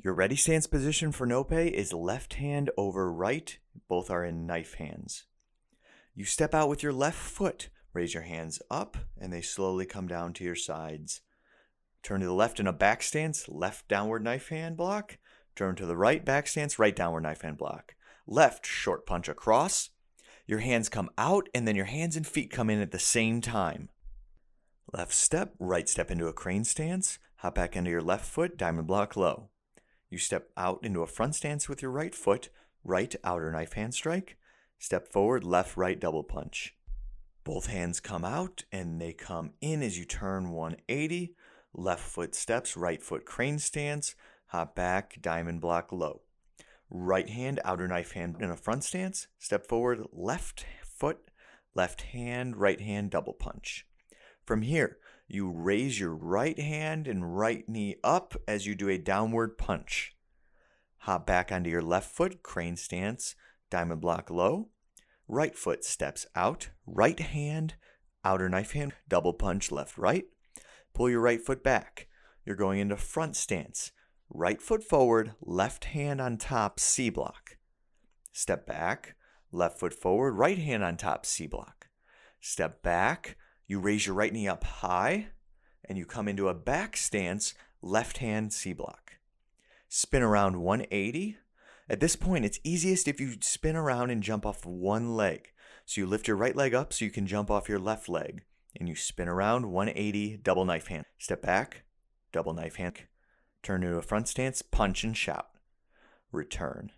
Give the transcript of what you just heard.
Your ready stance position for nope is left hand over right, both are in knife hands. You step out with your left foot, raise your hands up, and they slowly come down to your sides. Turn to the left in a back stance, left downward knife hand block. Turn to the right back stance, right downward knife hand block. Left short punch across. Your hands come out, and then your hands and feet come in at the same time. Left step, right step into a crane stance. Hop back into your left foot, diamond block low. You step out into a front stance with your right foot, right outer knife hand strike, step forward, left right double punch. Both hands come out and they come in as you turn 180. Left foot steps, right foot crane stance, hop back, diamond block low. Right hand, outer knife hand in a front stance, step forward, left foot, left hand, right hand double punch. From here, you raise your right hand and right knee up as you do a downward punch. Hop back onto your left foot, crane stance, diamond block low. Right foot steps out, right hand, outer knife hand, double punch left right. Pull your right foot back. You're going into front stance. Right foot forward, left hand on top, C block. Step back, left foot forward, right hand on top, C block. Step back, you raise your right knee up high and you come into a back stance, left hand C block. Spin around 180. At this point, it's easiest if you spin around and jump off one leg. So you lift your right leg up so you can jump off your left leg. And you spin around 180, double knife hand. Step back, double knife hand. Turn into a front stance, punch and shout. Return.